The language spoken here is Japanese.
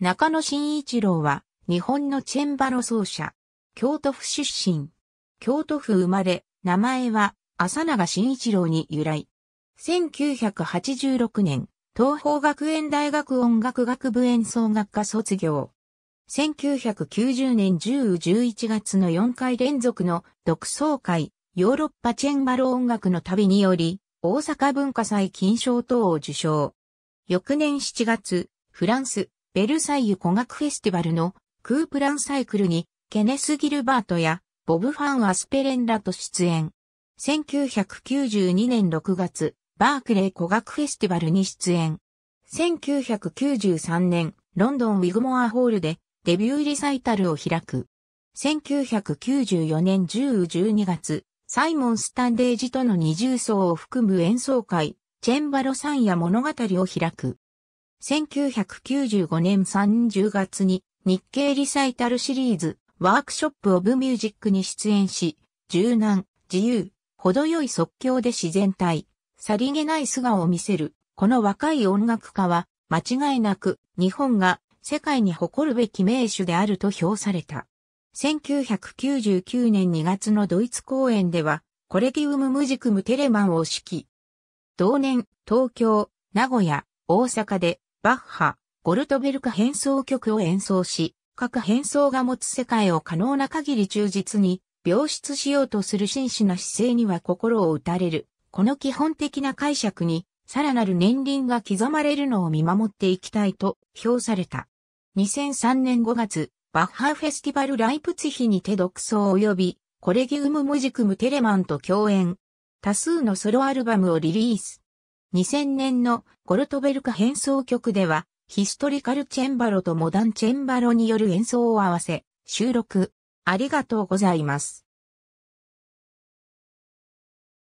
中野慎一郎は、日本のチェンバロ奏者。京都府出身。京都府生まれ、名前は、浅永慎一郎に由来。1986年、東方学園大学音楽学部演奏学科卒業。1990年10-11月の4回連続の独奏会、ヨーロッパチェンバロ音楽の旅により、大阪文化祭金賞等を受賞。翌年7月、フランス、ベルサイユ古楽フェスティバルのクープランサイクルにケネス・ギルバートやボブ・ファン・アスペレンらと出演。1992年6月、バークレー古楽フェスティバルに出演。1993年、ロンドン・ウィグモアホールでデビューリサイタルを開く。1994年10-12月、サイモン・スタンデージとの二重奏を含む演奏会、チェンバロサンや物語を開く。1995年30月に日経リサイタルシリーズワークショップオブミュージックに出演し、柔軟、自由、程よい即興で自然体、さりげない素顔を見せる、この若い音楽家は、間違いなく日本が世界に誇るべき名手であると評された。1999年2月のドイツ公演では、コレギウムムジクムテレマンを指揮。同年、東京、名古屋、大阪でバッハ、ゴルトベルク変奏曲を演奏し、各変奏が持つ世界を可能な限り忠実に病出しようとする真摯な姿勢には心を打たれる。この基本的な解釈に、さらなる年輪が刻まれるのを見守っていきたいと評された。2003年5月、バッハフェスティバルライプツヒにて独奏及び、コレギウムムジクムテレマンと共演。多数のソロアルバムをリリース。2000年のゴルトベルク変奏曲では、ヒストリカルチェンバロとモダンチェンバロによる演奏を合わせ、収録。ありがとうございます。